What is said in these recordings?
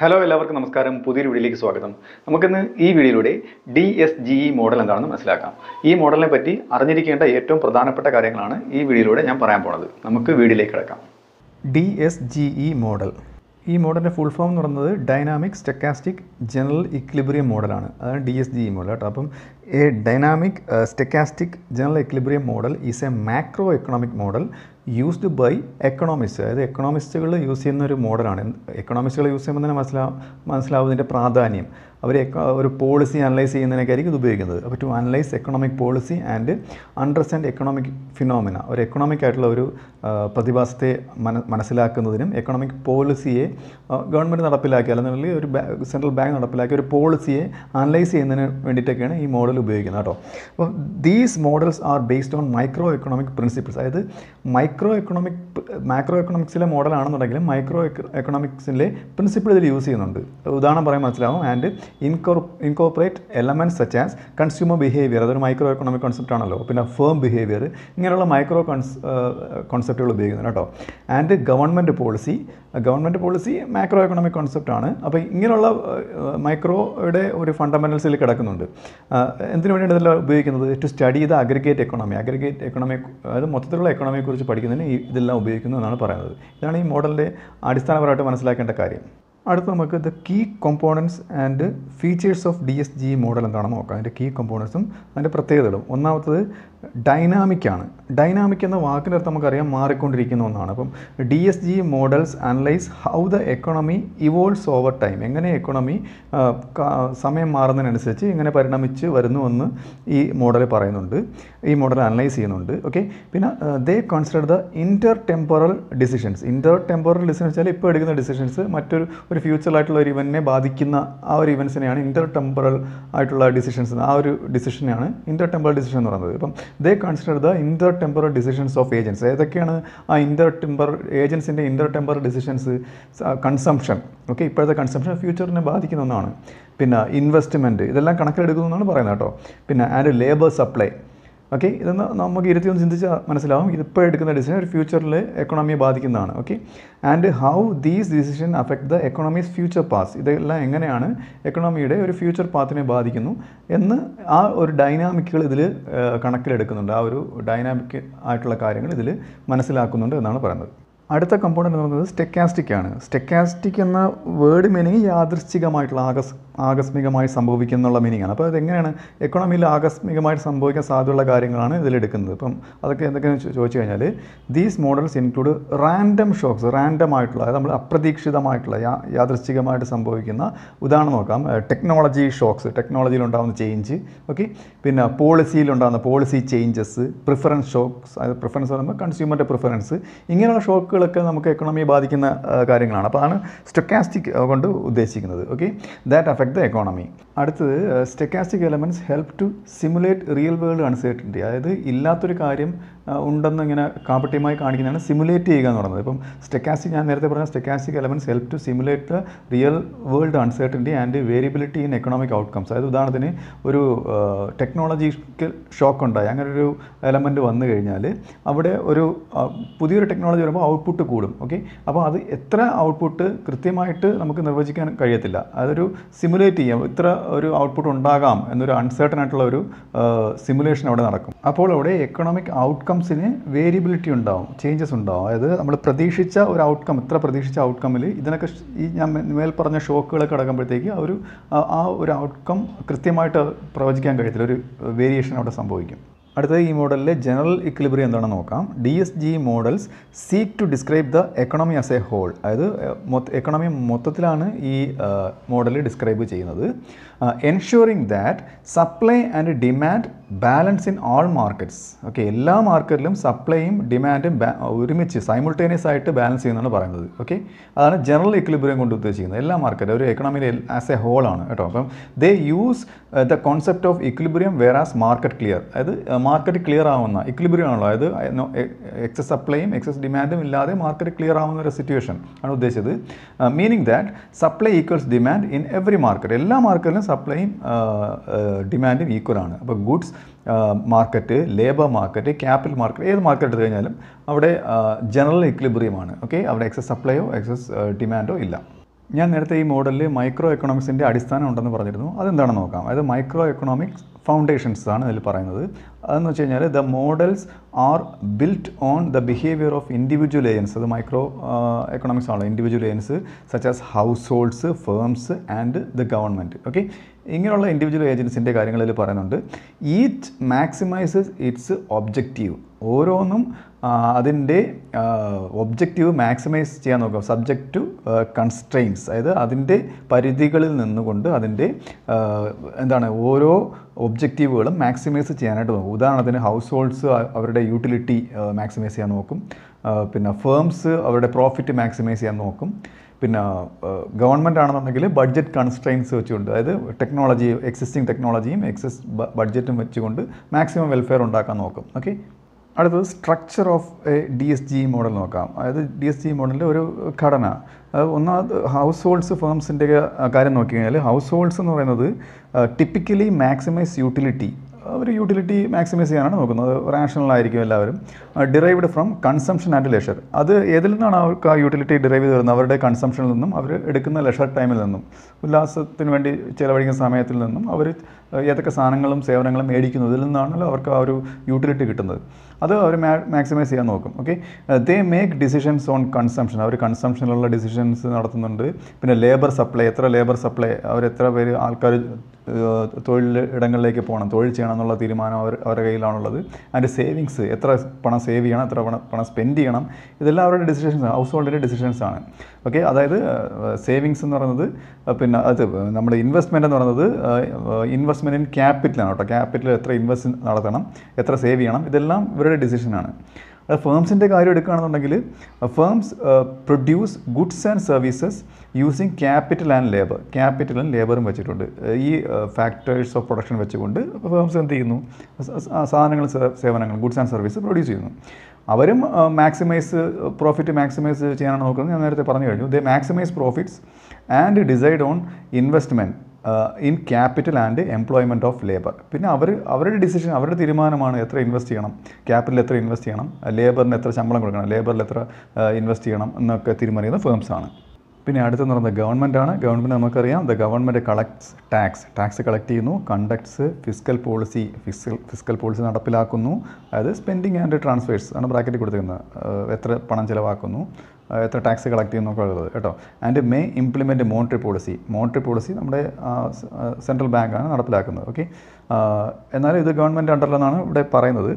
hello എല്ലാവർക്കും നമസ്കാരം പുതിയൊരു വീഡിയോയിലേക്ക് സ്വാഗതം നമുക്കിന്ന് ഈ വീഡിയോയിലൂടെ D S G E model എന്താണെന്ന് മനസ്സിലാക്കാം ഈ മോഡലിനെ പറ്റി അറിഞ്ഞിരിക്കേണ്ട ഏറ്റവും പ്രധാനപ്പെട്ട കാര്യങ്ങളാണ് ഈ വീഡിയോയിലൂടെ ഞാൻ പറയാൻ പോണത് നമുക്ക് വീഡിയോയിലേക്ക് കിടക്കാം D S G E model ഈ മോഡലിൻ്റെ ഫുൾ ഫോം എന്ന് പറയുന്നത് ഡൈനാമിക് സ്റ്റെക്കാസ്റ്റിക് ജനറൽ ഇക്ലിബ്രിയം മോഡലാണ് അതാണ് D S G E model കേട്ടോ അപ്പം A dynamic uh, stochastic general equilibrium model is a macroeconomic model used by economist അതായത് എക്കണോമിസ്റ്റുകൾ യൂസ് ചെയ്യുന്ന ഒരു മോഡലാണ് എക്കണോമിസ്റ്റുകൾ യൂസ് ചെയ്യുമ്പോൾ തന്നെ മനസ്സിലാ മനസ്സിലാവുന്നതിൻ്റെ പ്രാധാന്യം അവർ ഒരു പോളിസി അനലൈസ് ചെയ്യുന്നതിനൊക്കെയായിരിക്കും ഇത് ഉപയോഗിക്കുന്നത് അപ്പോൾ to analyse economic policy and understand economic phenomena ഒരു എക്കണോമിക് ആയിട്ടുള്ള ഒരു പ്രതിഭാസത്തെ മന മനസ്സിലാക്കുന്നതിനും എക്കണോമിക് പോളിസിയെ ഗവൺമെൻറ് നടപ്പിലാക്കിയ അല്ലെങ്കിൽ ഒരു സെൻട്രൽ ബാങ്ക് നടപ്പിലാക്കിയ ഒരു പോളിസിയെ അനലൈസ് ചെയ്യുന്നതിന് വേണ്ടിയിട്ടൊക്കെയാണ് ഈ മോഡൽ മോഡൽ ഉപയോഗിക്കുന്നത് കേട്ടോ അപ്പോൾ these models are based on micro economic principles അതായത് മൈക്രോ എക്കണോമിക് മാക്രോ എക്കണോമിക്സിലെ മോഡലാണെന്നുണ്ടെങ്കിലും മൈക്രോ എക്കണോമിക്സിലെ പ്രിൻസിപ്പിൾ ഇതിൽ യൂസ് ചെയ്യുന്നുണ്ട് ഉദാഹരണം പറയാൻ മനസ്സിലാവും and incor incorporate elements such as consumer behaviour അതൊരു മൈക്രോ എക്കണോമിക് കോൺസെപ്റ്റ് ആണല്ലോ പിന്നെ ഫേം ബിഹേവിയർ ഇങ്ങനെയുള്ള മൈക്രോ കോൺസെപ്റ്റുകൾ uh, ഉപയോഗിക്കുന്നുണ്ട് കേട്ടോ and government policy government policy macro economic concept ആണ് അപ്പോൾ ഇങ്ങനെയുള്ള മൈക്രോയുടെ ഒരു ഫണ്ടമെൻ്റൽസിൽ കിടക്കുന്നുണ്ട് എന്തിനു വേണ്ടിയാണ് ഇതെല്ലാം ഉപയോഗിക്കുന്നത് to study the aggregate economy aggregate economy അതായത് മൊത്തത്തിലുള്ള എക്കണോമിയെക്കുറിച്ച് പഠിക്കുന്നതിന് ഇതെല്ലാം ഉപയോഗിക്കുന്നു എന്നാണ് പറയുന്നത് ഇതാണ് ഈ മോഡലിൻ്റെ അടിസ്ഥാനപരമായിട്ട് മനസ്സിലാക്കേണ്ട കാര്യം അടുത്ത് നമുക്ക് the key components and features of D S G model എന്താണെന്ന് നോക്കാം അതിൻ്റെ കീ കോമ്പോണൻസും അതിൻ്റെ പ്രത്യേകതകളും ഒന്നാമത്തത് ഡൈനാമിക്കാണ് ഡൈനാമിക് എന്ന വാക്കിൻ്റെ അർത്ഥം നമുക്കറിയാം മാറിക്കൊണ്ടിരിക്കുന്ന ഒന്നാണ് അപ്പം D S G models analyse how the economy evolves over time എങ്ങനെ എക്കോണമി സമയം മാറുന്നതിനനുസരിച്ച് എങ്ങനെ പരിണമിച്ച് വരുന്നു എന്ന് ഈ മോഡൽ പറയുന്നുണ്ട് ഈ മോഡൽ അനലൈസ് ചെയ്യുന്നുണ്ട് ഓക്കെ പിന്നെ they consider the intertemporal decisions intertemporal decision വെച്ചാൽ ഇപ്പോൾ എടുക്കുന്ന ഡിസിഷൻസ് മറ്റൊരു ഒരു ഫ്യൂച്ചറിലായിട്ടുള്ള ഒരു ഇവൻറ്റിനെ ബാധിക്കുന്ന ആ ഒരു ഇവൻസിനെയാണ് ഇൻ്റർ ടെമ്പറൽ ആയിട്ടുള്ള ഡിസിഷൻസ് ആ ഒരു ഡിസിഷനെയാണ് ഇൻ്റർ ടെമ്പറൽ ഡിസിഷൻ എന്ന് പറയുന്നത് ഇപ്പം they consider the intertemporal decisions of agents ഏതൊക്കെയാണ് ആ ഇൻ്റർ ടെമ്പർ ഏജൻസിൻ്റെ intertemporal decisions consumption okay ഇപ്പോഴത്തെ കൺസംഷൻ ഫ്യൂച്ചറിനെ ബാധിക്കുന്ന ഒന്നാണ് പിന്നെ ഇൻവെസ്റ്റ്മെൻറ്റ് ഇതെല്ലാം കണക്കിലെടുക്കുന്നു എന്നാണ് പറയുന്നത് കേട്ടോ പിന്നെ ആൻഡ് ലേബർ സപ്ലൈ ഓക്കെ ഇത് നമുക്ക് ഇരുത്തി ഒന്ന് ചിന്തിച്ചാൽ മനസ്സിലാവും ഇതിപ്പോൾ എടുക്കുന്ന ഡിസിഷൻ ഒരു ഫ്യൂച്ചറിൽ എക്കണോമിയെ ബാധിക്കുന്നതാണ് okay and how these decision affect the economy's future path ഇതെല്ലാം എങ്ങനെയാണ് എക്കണോമിയുടെ ഒരു ഫ്യൂച്ചർ പാത്തിനെ ബാധിക്കുന്നു എന്ന് ആ ഒരു ഡൈനാമിക്കുകൾ ഇതിൽ കണക്കിലെടുക്കുന്നുണ്ട് ആ ഒരു ഡൈനാമിക് ആയിട്ടുള്ള കാര്യങ്ങൾ ഇതിൽ മനസ്സിലാക്കുന്നുണ്ട് എന്നാണ് പറയുന്നത് അടുത്ത കമ്പോണൻ്റ് എന്ന് പറയുന്നത് സ്റ്റെക്കാസ്റ്റിക് ആണ് സ്റ്റെക്കാസ്റ്റിക് എന്ന വേർഡ് മീനിങ് യാദൃശ്ചികമായിട്ടുള്ള ആകസ് ആകസ്മികമായി എന്നുള്ള മീനിങ് ആണ് അപ്പോൾ അതെങ്ങനെയാണ് എക്കണോമിയിൽ ആകസ്മികമായിട്ട് സംഭവിക്കാൻ സാധ്യതയുള്ള കാര്യങ്ങളാണ് ഇതിലെടുക്കുന്നത് അപ്പം അതൊക്കെ എന്തൊക്കെയാണ് ചോദിച്ചു കഴിഞ്ഞാൽ these models include random shocks random ആയിട്ടുള്ള അതായത് നമ്മൾ അപ്രതീക്ഷിതമായിട്ടുള്ള യാ യാദൃശ്ചികമായിട്ട് സംഭവിക്കുന്ന ഉദാഹരണം നോക്കാം ടെക്നോളജി ഷോക്സ് ടെക്നോളജിയിൽ ഉണ്ടാകുന്ന ചേഞ്ച് ഓക്കെ പിന്നെ പോളിസിയിൽ ഉണ്ടാകുന്ന പോളിസി ചേഞ്ചസ് പ്രിഫറൻസ് ഷോക്സ് അതായത് പ്രിഫറൻസ് പറയുമ്പോൾ കൺസ്യൂമറിൻ്റെ പ്രിഫറൻസ് ഇങ്ങനെയുള്ള ഷോക്ക് ഷോക്കുകളൊക്കെ നമുക്ക് എക്കണോമിയെ ബാധിക്കുന്ന കാര്യങ്ങളാണ് അപ്പോൾ അതാണ് സ്റ്റൊക്കാസ്റ്റിക് കൊണ്ട് ഉദ്ദേശിക്കുന്നത് okay that affect the economy അടുത്തത് stochastic elements help to simulate real world uncertainty അതായത് ഇല്ലാത്തൊരു കാര്യം ഉണ്ടെന്ന് ഇങ്ങനെ കാപട്യമായി കാണിക്കുന്നതാണ് സിമുലേറ്റ് ചെയ്യുക എന്ന് പറയുന്നത് ഇപ്പം സ്റ്റെക്കാസ്റ്റിക് ഞാൻ നേരത്തെ പറഞ്ഞ stochastic elements help to simulate the real world uncertainty and variability in economic outcomes അതായത് ഉദാഹരണത്തിന് ഒരു ടെക്നോളജിക്കൽ ഷോക്ക് ഉണ്ടായി അങ്ങനെ ഒരു എലമെൻറ്റ് വന്നു കഴിഞ്ഞാൽ അവിടെ ഒരു പുതിയൊരു ടെക്നോളജി വരുമ്പോൾ ഔട്ട് ഔട്ട്പുട്ട് കൂടും ഓക്കെ അപ്പോൾ അത് എത്ര ഔട്ട്പുട്ട് കൃത്യമായിട്ട് നമുക്ക് നിർവചിക്കാൻ കഴിയത്തില്ല അതൊരു സിമുലേറ്റ് ചെയ്യാം ഇത്ര ഒരു ഔട്ട്പുട്ട് ഉണ്ടാകാം എന്നൊരു അൺസേർട്ടൺ ആയിട്ടുള്ള ഒരു സിമുലേഷൻ അവിടെ നടക്കും അപ്പോൾ അവിടെ എക്കണോമിക് ഔട്ട്കംസിന് വേരിയബിലിറ്റി ഉണ്ടാവും ചേഞ്ചസ് ഉണ്ടാവും അതായത് നമ്മൾ പ്രതീക്ഷിച്ച ഒരു ഔട്ട്കം ഇത്ര പ്രതീക്ഷിച്ച ഔട്ട്കമ്മിൽ ഇതിനൊക്കെ ഈ ഞാൻ മേൽ പറഞ്ഞ ഷോക്കുകളൊക്കെ അടക്കുമ്പോഴത്തേക്ക് ആ ഒരു ആ ഒരു ഔട്ട്കം കൃത്യമായിട്ട് പ്രവചിക്കാൻ കഴിയത്തില്ല ഒരു വേരിയേഷൻ അവിടെ സംഭവിക്കും അടുത്തത് ഈ മോഡലിലെ ജനറൽ ഇക്വിലിബ്രിയം എന്താണെന്ന് നോക്കാം D S G models seek to describe the economy as a whole അതായത് എക്കണോമി മൊത്തത്തിലാണ് ഈ മോഡൽ ഡിസ്ക്രൈബ് ചെയ്യുന്നത് ensuring that supply and demand balance in all markets okay എല്ലാ മാർക്കറ്റിലും സപ്ലൈയും ഡിമാൻഡും ഒരുമിച്ച് സൈമിൾട്ടേനിയസ് ആയിട്ട് ബാലൻസ് ചെയ്യുന്നതാണ് പറയുന്നത് ഓക്കെ അതാണ് ജനറൽ എക്വിലിബ്രിയം കൊണ്ട് ഉദ്ദേശിക്കുന്നത് എല്ലാ മാർക്കറ്റും ഒരു എക്കണോമിയിൽ ആസ് എ ഹോൾ ആണ് കേട്ടോ അപ്പം they use the concept of equilibrium where as market clear അതായത് മാർക്കറ്റ് ക്ലിയർ ആവുന്ന ഇക്ലിബ്രിയം ആണല്ലോ അതായത് എക്സസ് സപ്ലൈയും എക്സസ് ഡിമാൻഡും ഇല്ലാതെ മാർക്കറ്റ് ക്ലിയർ ആവുന്ന ഒരു സിറ്റുവേഷൻ ആണ് ഉദ്ദേശിച്ചത് meaning that supply equals demand in every market എല്ലാ മാർക്കറ്റിലും സപ്ലൈയും ഡിമാൻഡും ഈക്വൽ ആണ് അപ്പോൾ goods market labour market capital market ഏത് മാർക്കറ്റ് എടുത്തു കഴിഞ്ഞാലും അവിടെ ജനറൽ ഇക്ലിബ്രിയമാണ് ഓക്കെ അവിടെ എക്സസ് സപ്ലൈയോ എക്സസ് ഡിമാൻഡോ ഇല്ല ഞാൻ നേരത്തെ ഈ മോഡലിൽ മൈക്രോ എക്കണോമിക്സിൻ്റെ അടിസ്ഥാനം ഉണ്ടെന്ന് പറഞ്ഞിരുന്നു അതെന്താണെന്ന് നോക്കാം അതായത് മൈക്രോ എക്കണോമിക്സ് ഫൗണ്ടേഷൻസ് ആണ് ഇതിൽ പറയുന്നത് അതെന്ന് വെച്ച് കഴിഞ്ഞാൽ the models are built on the behaviour of individual agents അത് മൈക്രോ എക്കണോമിക്സ് ആണ് individual agents such as households firms and the government okay ഇങ്ങനെയുള്ള ഇൻഡിവിജ്വൽ ഏജൻസിൻ്റെ കാര്യങ്ങളിൽ പറയുന്നുണ്ട് ഈറ്റ് മാക്സിമൈസസ് ഇറ്റ്സ് ഒബ്ജക്റ്റീവ് ഓരോന്നും അതിൻ്റെ ഒബ്ജക്റ്റീവ് മാക്സിമൈസ് ചെയ്യാൻ നോക്കുക സബ്ജക്റ്റ് ടു കൺസ്ട്രെയിൻസ് അതായത് അതിൻ്റെ പരിധികളിൽ നിന്നുകൊണ്ട് അതിൻ്റെ എന്താണ് ഓരോ ഒബ്ജക്റ്റീവുകളും മാക്സിമൈസ് ചെയ്യാനായിട്ട് നോക്കും ഉദാഹരണത്തിന് ഹൗസ് ഹോൾഡ്സ് അവരുടെ യൂട്ടിലിറ്റി മാക്സിമൈസ് ചെയ്യാൻ നോക്കും പിന്നെ ഫേംസ് അവരുടെ പ്രോഫിറ്റ് മാക്സിമൈസ് ചെയ്യാൻ നോക്കും പിന്നെ ഗവൺമെൻറ് ആണെന്നുണ്ടെങ്കിൽ ബഡ്ജറ്റ് കൺസ്ട്രെയിൻസ് വെച്ചുകൊണ്ട് അതായത് ടെക്നോളജി എക്സിസ്റ്റിംഗ് ടെക്നോളജിയും എക്സിസ് ബഡ്ജറ്റും വെച്ചുകൊണ്ട് മാക്സിമം വെൽഫെയർ ഉണ്ടാക്കാൻ നോക്കും ഓക്കെ അടുത്തത് structure of a D S G model നോക്കാം അതായത് ഡി എസ് ജി മോഡലിൻ്റെ ഒരു ഘടന ഒന്നാമത് ഹൗസ് ഹോൾഡ്സ് ഫേംസിൻ്റെ കാര്യം നോക്കി കഴിഞ്ഞാൽ ഹൗസ് ഹോൾഡ്സ് എന്ന് പറയുന്നത് ടിപ്പിക്കലി മാക്സിമൈസ് യൂട്ടിലിറ്റി അവർ യൂട്ടിലിറ്റി മാക്സിമൈസ് ചെയ്യാനാണ് നോക്കുന്നത് റാഷണൽ ആയിരിക്കും എല്ലാവരും derived from consumption and leisure അത് ഏതിൽ നിന്നാണ് അവർക്ക് ആ യൂട്ടിലിറ്റി ഡിറൈവ് ചെയ്ത് വരുന്നത് അവരുടെ കൺസംഷനിൽ നിന്നും അവർ എടുക്കുന്ന ലെഷർ ടൈമിൽ നിന്നും ഉല്ലാസത്തിന് വേണ്ടി ചിലവഴിക്കുന്ന സമയത്തിൽ നിന്നും അവർ ഏതൊക്കെ സാധനങ്ങളും സേവനങ്ങളും മേടിക്കുന്നു ഇതിൽ നിന്നാണല്ലോ അവർക്ക് ആ ഒരു യൂട്ടിലിറ്റി കിട്ടുന്നത് അത് അവർ മാക്സിമൈസ് ചെയ്യാൻ നോക്കും okay they make decisions on consumption അവർ കൺസംഷനിലുള്ള ഡിസിഷൻസ് നടത്തുന്നുണ്ട് പിന്നെ ലേബർ സപ്ലൈ എത്ര ലേബർ സപ്ലൈ അവർ എത്ര പേര് ആൾക്കാർ തൊഴിൽ ഇടങ്ങളിലേക്ക് പോകണം തൊഴിൽ ചെയ്യണം എന്നുള്ള തീരുമാനം അവർ അവരുടെ കയ്യിലാണുള്ളത് അതിൻ്റെ സേവിങ്സ് എത്ര പണം സേവ് ചെയ്യണം എത്ര പണം പണം സ്പെൻഡ് ചെയ്യണം ഇതെല്ലാം അവരുടെ ഡിസിഷൻസ് ഹൗസ് ഹോൾഡിൻ്റെ ഡിസിഷൻസ് ആണ് ഓക്കെ അതായത് സേവിങ്സ് എന്ന് പറയുന്നത് പിന്നെ അത് നമ്മുടെ ഇൻവെസ്റ്റ്മെൻ്റ് എന്ന് പറയുന്നത് ഇൻവെസ്റ്റ്മെൻറ്റ് ഇൻ ക്യാപിറ്റലാണ് കേട്ടോ ക്യാപിറ്റൽ എത്ര ഇൻവെസ്റ്റ് നടത്തണം എത്ര സേവ് ചെയ്യണം ഇതെല്ലാം ഇവരുടെ ഡിസിഷനാണ് അത് ഫേംസിൻ്റെ കാര്യം എടുക്കുകയാണെന്നുണ്ടെങ്കിൽ firms produce goods and services using capital and labour and ലേബറും വെച്ചിട്ടുണ്ട് ഈ ഫാക്ടേഴ്സ് ഓഫ് പ്രൊഡക്ഷൻ വെച്ചുകൊണ്ട് ഫേംസ് എന്ത് ചെയ്യുന്നു സാധനങ്ങൾ സേവനങ്ങൾ ഗുഡ്സ് ആൻഡ് സർവീസ് പ്രൊഡ്യൂസ് ചെയ്യുന്നു അവരും മാക്സിമൈസ് പ്രോഫിറ്റ് മാക്സിമൈസ് ചെയ്യാനാണ് നോക്കുന്നത് ഞാൻ നേരത്തെ പറഞ്ഞു കഴിഞ്ഞു they maximise profits and decide on investment in capital and employment of labour പിന്നെ അവർ അവരുടെ ഡിസിഷൻ അവരുടെ തീരുമാനമാണ് എത്ര ഇൻവെസ്റ്റ് ചെയ്യണം ക്യാപിറ്റൽ എത്ര ഇൻവെസ്റ്റ് ചെയ്യണം ലേബറിന് എത്ര ശമ്പളം കൊടുക്കണം ലേബറിൽ എത്ര ഇൻവെസ്റ്റ് ചെയ്യണം എന്നൊക്കെ തീരുമാനിക്കുന്ന ഫേംസാണ് പിന്നെ അടുത്തെന്ന് പറയുന്നത് ആണ് ഗവൺമെൻറ് നമുക്കറിയാം the government collects tax tax collect ചെയ്യുന്നു conducts fiscal policy fiscal fiscal policy നടപ്പിലാക്കുന്നു അതായത് സ്പെൻഡിങ് ആൻഡ് ട്രാൻസ്ഫേഴ്സ് ആണ് ബ്രാക്കറ്റിൽ കൊടുത്തിരിക്കുന്നത് എത്ര പണം ചിലവാക്കുന്നു എത്ര ടാക്സ് കളക്ട് ചെയ്യുന്നൊക്കെ ഉള്ളത് കേട്ടോ and may implement monetary policy monetary policy നമ്മുടെ സെൻട്രൽ ബാങ്കാണ് നടപ്പിലാക്കുന്നത് ഓക്കെ എന്നാലും ഇത് ഗവൺമെൻറ് അണ്ടറിലെന്നാണ് ഇവിടെ പറയുന്നത്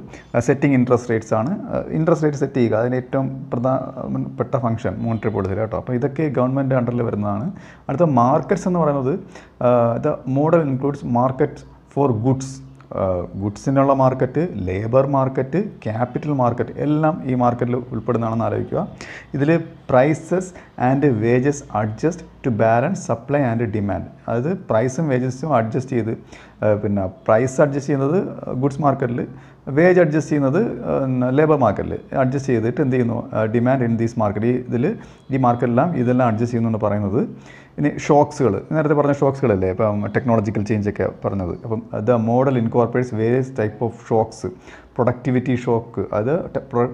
സെറ്റിംഗ് ഇൻട്രസ്റ്റ് റേറ്റ്സ് ആണ് ഇൻട്രസ്റ്റ് റേറ്റ് സെറ്റ് ചെയ്യുക അതിന് ഏറ്റവും പ്രധാനപ്പെട്ട ഫംഗ്ഷൻ മോണിറ്ററി പോളിസി കേട്ടോ അപ്പോൾ ഇതൊക്കെ ഗവൺമെൻറ് അണ്ടറിൽ വരുന്നതാണ് അടുത്ത മാർക്കറ്റ്സ് എന്ന് പറയുന്നത് the model includes market for goods ഗുഡ്സിനുള്ള market labour market capital market എല്ലാം ഈ മാർക്കറ്റിൽ ഉൾപ്പെടുന്നതാണെന്ന് ആലോചിക്കുക ഇതിൽ prices and wages adjust to balance supply and demand അതായത് പ്രൈസും വേജസും അഡ്ജസ്റ്റ് ചെയ്ത് പിന്നെ പ്രൈസ് അഡ്ജസ്റ്റ് ചെയ്യുന്നത് ഗുഡ്സ് മാർക്കറ്റിൽ വേജ് അഡ്ജസ്റ്റ് ചെയ്യുന്നത് ലേബർ മാർക്കറ്റിൽ അഡ്ജസ്റ്റ് ചെയ്തിട്ട് എന്ത് ചെയ്യുന്നു ഡിമാൻഡ് ഇൻ ദീസ് മാർക്കറ്റ് ഇതിൽ ഈ മാർക്കറ്റെല്ലാം ഇതെല്ലാം അഡ്ജസ്റ്റ് ചെയ്യുന്നുണ്ട് പറയുന്നത് ഇനി ഷോക്സുകൾ നേരത്തെ പറഞ്ഞ ഷോക്സുകളല്ലേ ഇപ്പം ടെക്നോളജിക്കൽ ചേഞ്ച് ഒക്കെ പറഞ്ഞത് അപ്പം the model incorporates various type of shocks productivity shock അത്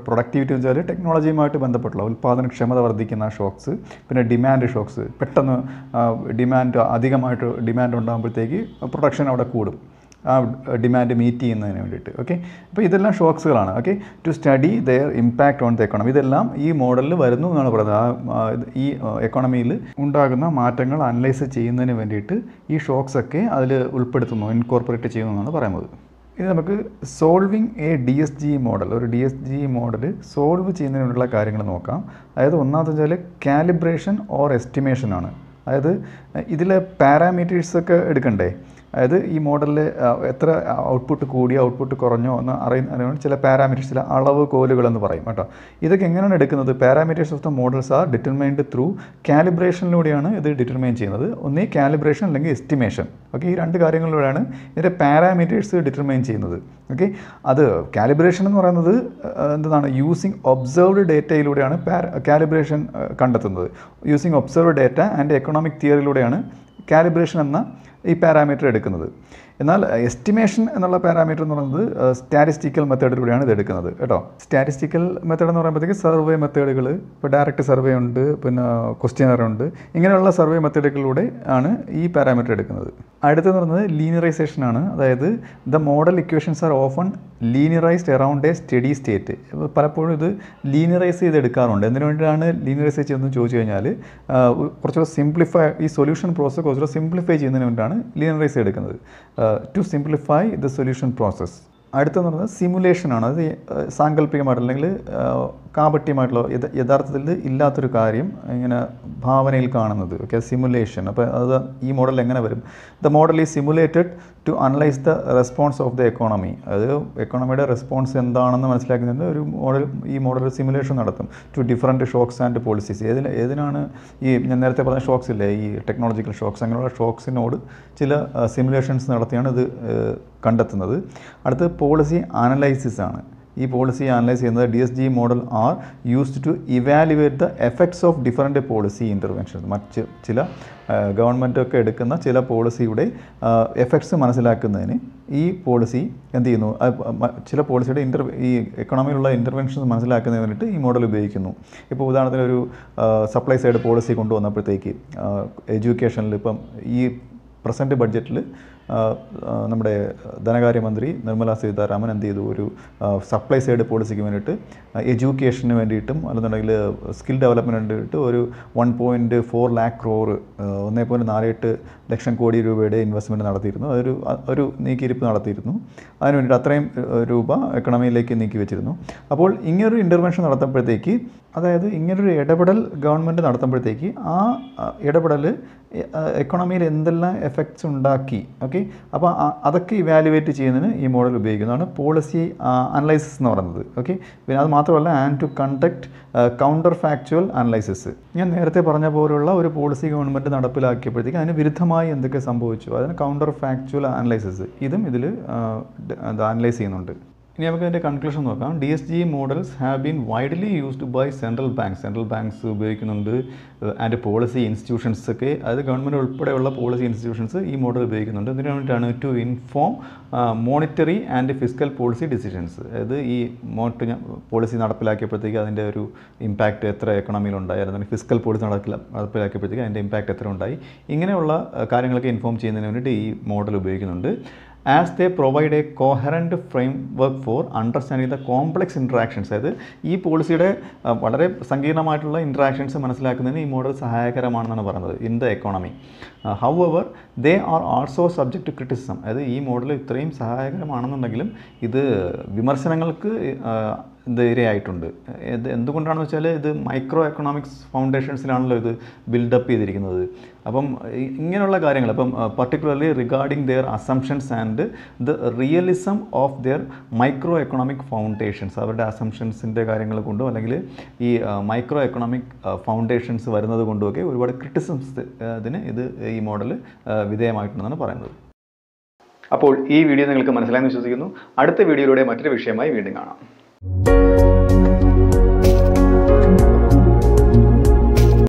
പ്രൊഡക്ടിവിറ്റി എന്ന് വെച്ചാൽ ടെക്നോളജിയുമായിട്ട് ബന്ധപ്പെട്ടുള്ള ഉൽപ്പാദനക്ഷമത വർദ്ധിക്കുന്ന ഷോക്സ് പിന്നെ ഡിമാൻഡ് ഷോക്സ് പെട്ടെന്ന് ഡിമാൻഡ് അധികമായിട്ട് ഡിമാൻഡ് ഉണ്ടാകുമ്പോഴത്തേക്ക് പ്രൊഡക്ഷൻ അവിടെ കൂടും ആ ഡിമാൻഡ് മീറ്റ് ചെയ്യുന്നതിന് വേണ്ടിയിട്ട് ഓക്കെ അപ്പോൾ ഇതെല്ലാം ഷോക്സുകളാണ് okay to study their impact on the economy ഇതെല്ലാം ഈ മോഡലിൽ വരുന്നു എന്നാണ് പറയുന്നത് ആ ഈ എക്കോണമിയിൽ ഉണ്ടാകുന്ന മാറ്റങ്ങൾ അനലൈസ് ചെയ്യുന്നതിന് വേണ്ടിയിട്ട് ഈ ഷോക്സ് ഒക്കെ അതിൽ ഉൾപ്പെടുത്തുന്നു ഇൻകോർപ്പറേറ്റ് ചെയ്യുന്നു എന്നാണ് പറയുന്നത് ഇനി നമുക്ക് solving a D S G model ഒരു D S G model solve ചെയ്യുന്നതിനുള്ള കാര്യങ്ങൾ നോക്കാം അതായത് ഒന്നാമത്തെ വെച്ചാൽ കാലിബ്രേഷൻ ഓർ എസ്റ്റിമേഷൻ ആണ് അതായത് ഇതിലെ പാരാമീറ്റേഴ്സൊക്കെ എടുക്കണ്ടേ അതായത് ഈ മോഡലിൽ എത്ര ഔട്ട്പുട്ട് കൂടിയോ ഔട്ട്പുട്ട് കുറഞ്ഞോ എന്ന് അറിയുന്ന ചില പാരാമീറ്റേഴ്സ് ചില അളവ് കോലുകൾ എന്ന് പറയും കേട്ടോ ഇതൊക്കെ എങ്ങനെയാണ് എടുക്കുന്നത് parameters of the models are determined through കാലിബ്രേഷനിലൂടെയാണ് ഇത് ഡിറ്റർമൈൻ ചെയ്യുന്നത് ഒന്നേ കാലിബ്രേഷൻ അല്ലെങ്കിൽ എസ്റ്റിമേഷൻ ഓക്കെ ഈ രണ്ട് കാര്യങ്ങളിലൂടെയാണ് ഇതിൻ്റെ പാരാമീറ്റേഴ്സ് ഡിറ്റർമൈൻ ചെയ്യുന്നത് ഓക്കെ അത് കാലിബ്രേഷൻ എന്ന് പറയുന്നത് എന്താണ് യൂസിങ് ഒബ്സർവ്ഡ് ഡേറ്റയിലൂടെയാണ് കാലിബ്രേഷൻ കണ്ടെത്തുന്നത് using observed data and economic തിയറിയിലൂടെയാണ് കാലിബ്രേഷൻ എന്ന ഈ പാരാമീറ്റർ എടുക്കുന്നത് എന്നാൽ എസ്റ്റിമേഷൻ എന്നുള്ള പാരാമീറ്റർ എന്ന് പറയുന്നത് സ്റ്റാറ്റിസ്റ്റിക്കൽ മെത്തേഡിലൂടെയാണ് ഇത് എടുക്കുന്നത് കേട്ടോ സ്റ്റാറ്റിസ്റ്റിക്കൽ മെത്തേഡ് എന്ന് പറയുമ്പോഴത്തേക്ക് സർവേ മെത്തേഡുകൾ ഇപ്പോൾ ഡയറക്റ്റ് സർവേ ഉണ്ട് പിന്നെ ക്വസ്റ്റ്യനർ ഉണ്ട് ഇങ്ങനെയുള്ള സർവേ മെത്തേഡുകളിലൂടെ ആണ് ഈ പാരാമീറ്റർ എടുക്കുന്നത് അടുത്തെന്ന് പറയുന്നത് ലീനിയറൈസേഷൻ ആണ് അതായത് the model equations are often linearised around a steady state പലപ്പോഴും ഇത് ലീനിയറൈസ് ചെയ്ത് എടുക്കാറുണ്ട് എന്തിനു വേണ്ടിയാണ് ലീനിയറൈസ് ചെയ്യുന്നതെന്ന് ചോദിച്ചു കഴിഞ്ഞാൽ കുറച്ചുകൂടെ സിംപ്ലിഫൈ ഈ സൊല്യൂഷൻ പ്രോസസ്സ് കുറച്ചുകൂടെ സിംപ്ലിഫൈ ചെയ്യുന്നതിന് വേണ്ടിയിട്ടാണ് ലീനിയറൈസ് എടുക്കുന്നത് to simplify the solution process അടുത്തെന്ന് പറയുന്നത് സിമുലേഷനാണ് അത് സാങ്കല്പികമായിട്ടുള്ള അല്ലെങ്കിൽ കാപട്യമായിട്ടുള്ള യഥാർത്ഥത്തിൽ ഇല്ലാത്തൊരു കാര്യം ഇങ്ങനെ ഭാവനയിൽ കാണുന്നത് ഓക്കെ സിമുലേഷൻ അപ്പോൾ അത് ഈ മോഡൽ എങ്ങനെ വരും ദ മോഡൽ ഈ simulated to analyse the response of the economy അത് എക്കോണമിയുടെ റെസ്പോൺസ് എന്താണെന്ന് മനസ്സിലാക്കുന്നതിന് ഒരു മോഡൽ ഈ മോഡൽ സിമുലേഷൻ നടത്തും to different shocks and policies ഏതിന് ഏതിനാണ് ഈ ഞാൻ നേരത്തെ പറഞ്ഞ ഷോക്സ് ഇല്ലേ ഈ ടെക്നോളജിക്കൽ ഷോക്സ് അങ്ങനെയുള്ള ഷോക്സിനോട് ചില സിമുലേഷൻസ് നടത്തിയാണ് ഇത് കണ്ടെത്തുന്നത് അടുത്തത് പോളിസി അനലൈസിസ് ആണ് ഈ പോളിസി അനലൈസ് ചെയ്യുന്നത് D S G model are used to evaluate the effects of different policy intervention മറ്റ് ചില ഗവൺമെൻറ്റൊക്കെ എടുക്കുന്ന ചില പോളിസിയുടെ എഫക്ട്സ് മനസ്സിലാക്കുന്നതിന് ഈ പോളിസി എന്ത് ചെയ്യുന്നു ചില പോളിസിയുടെ ഇൻ്റർ ഈ എക്കണോമിയിലുള്ള ഇൻ്റർവെൻഷൻസ് മനസ്സിലാക്കുന്നതിന് വേണ്ടിയിട്ട് ഈ മോഡൽ ഉപയോഗിക്കുന്നു ഇപ്പോൾ ഉദാഹരണത്തിന് ഒരു സപ്ലൈ സൈഡ് പോളിസി കൊണ്ടുവന്നപ്പോഴത്തേക്ക് എഡ്യൂക്കേഷനിൽ ഇപ്പം ഈ പ്രസൻറ്റ് ബഡ്ജറ്റിൽ നമ്മുടെ ധനകാര്യമന്ത്രി നിർമ്മല സീതാരാമൻ എന്ത് ചെയ്തു ഒരു സപ്ലൈ സൈഡ് പോളിസിക്ക് വേണ്ടിയിട്ട് എഡ്യൂക്കേഷന് വേണ്ടിയിട്ടും അല്ലെന്നുണ്ടെങ്കിൽ സ്കിൽ ഡെവലപ്മെൻറ്റ് വേണ്ടിയിട്ട് ഒരു one point four lakh crore ഒന്നേ പോയിൻറ്റ് നാലെട്ട് ലക്ഷം കോടി രൂപയുടെ ഇൻവെസ്റ്റ്മെൻറ്റ് നടത്തിയിരുന്നു അതൊരു ഒരു നീക്കിയിരിപ്പ് നടത്തിയിരുന്നു അതിന് വേണ്ടിയിട്ട് അത്രയും രൂപ എക്കണമിയിലേക്ക് നീക്കി വെച്ചിരുന്നു അപ്പോൾ ഇങ്ങനൊരു ഇൻ്റർവെൻഷൻ നടത്തുമ്പോഴത്തേക്ക് അതായത് ഇങ്ങനൊരു ഇടപെടൽ ഗവൺമെൻറ് നടത്തുമ്പോഴത്തേക്ക് ആ ഇടപെടൽ എക്കണോമിയിൽ എന്തെല്ലാം എഫക്ട്സ് ഉണ്ടാക്കി ഓക്കെ അപ്പോൾ അതൊക്കെ ഇവാലുവേറ്റ് ചെയ്യുന്നതിന് ഈ മോഡൽ ഉപയോഗിക്കുന്നതാണ് പോളിസി അനലൈസിസ് എന്ന് പറയുന്നത് ഓക്കെ പിന്നെ അത് മാത്രമല്ല and to conduct counterfactual analysis ഞാൻ നേരത്തെ പറഞ്ഞ പോലുള്ള ഒരു പോളിസി ഗവൺമെൻറ് നടപ്പിലാക്കിയപ്പോഴത്തേക്ക് അതിന് വിരുദ്ധമായി എന്തൊക്കെ സംഭവിച്ചു അതിന് കൗണ്ടർ ഫാക്ച്വൽ അനലൈസിസ് ഇതും ഇതിൽ അനലൈസ് ചെയ്യുന്നുണ്ട് ഇനി നമുക്ക് അതിൻ്റെ കൺക്ലൂഷൻ നോക്കാം D S G models have been widely used by central banks central banks ഉപയോഗിക്കുന്നുണ്ട് ആൻഡ് പോളിസി ഇൻസ്റ്റിറ്റ്യൂഷൻസ് ഒക്കെ അതായത് ഗവൺമെൻറ് ഉൾപ്പെടെയുള്ള പോളിസി ഇൻസ്റ്റിറ്റ്യൂഷൻസ് ഈ മോഡൽ ഉപയോഗിക്കുന്നുണ്ട് ഇതിനു വേണ്ടിയിട്ടാണ് to inform monetary and fiscal policy decisions അതായത് ഈ മോണിറ്ററി പോളിസി നടപ്പിലാക്കിയപ്പോഴത്തേക്ക് അതിൻ്റെ ഒരു ഇമ്പാക്റ്റ് എത്ര എക്കണോമിയിൽ ഉണ്ടായി അല്ലെങ്കിൽ ഫിസിക്കൽ പോളിസി നടപ്പില നടപ്പിലാക്കിയപ്പോഴത്തേക്ക് അതിൻ്റെ ഇമ്പാക്റ്റ് എത്ര ഉണ്ടായി ഇങ്ങനെയുള്ള കാര്യങ്ങളൊക്കെ ഇൻഫോം ചെയ്യുന്നതിന് വേണ്ടിയിട്ട് ഈ മോഡൽ ഉപയോഗിക്കുന്നുണ്ട് as they provide a coherent framework for understanding the complex interactions അതായത് ഈ പോളിസിയുടെ വളരെ സങ്കീർണമായിട്ടുള്ള ഇൻട്രാക്ഷൻസ് മനസ്സിലാക്കുന്നതിന് ഈ മോഡൽ സഹായകരമാണെന്നാണ് പറയുന്നത് in the economy however they are also subject to criticism അതായത് ഈ മോഡൽ ഇത്രയും സഹായകരമാണെന്നുണ്ടെങ്കിലും ഇത് വിമർശനങ്ങൾക്ക് ഇത് ഇരയായിട്ടുണ്ട് ഇത് എന്തുകൊണ്ടാണെന്ന് വെച്ചാൽ ഇത് മൈക്രോ എക്കണോമിക്സ് ഫൗണ്ടേഷൻസിലാണല്ലോ ഇത് ബിൽഡപ്പ് ചെയ്തിരിക്കുന്നത് അപ്പം ഇങ്ങനെയുള്ള കാര്യങ്ങൾ അപ്പം particularly regarding their assumptions and the realism of their microeconomic foundations അവരുടെ അസംഷൻസിൻ്റെ കാര്യങ്ങൾ കൊണ്ടും അല്ലെങ്കിൽ ഈ മൈക്രോ എക്കണോമിക് ഫൗണ്ടേഷൻസ് വരുന്നത് കൊണ്ടുമൊക്കെ ഒരുപാട് ക്രിറ്റിസംസ് ഇതിന് ഇത് ഈ മോഡൽ വിധേയമായിട്ടുണ്ടെന്നാണ് പറയുന്നത് അപ്പോൾ ഈ വീഡിയോ നിങ്ങൾക്ക് മനസ്സിലായെന്ന് വിശ്വസിക്കുന്നു അടുത്ത വീഡിയോയിലൂടെ മറ്റൊരു വിഷയമായി വീണ്ടും കാണാം Música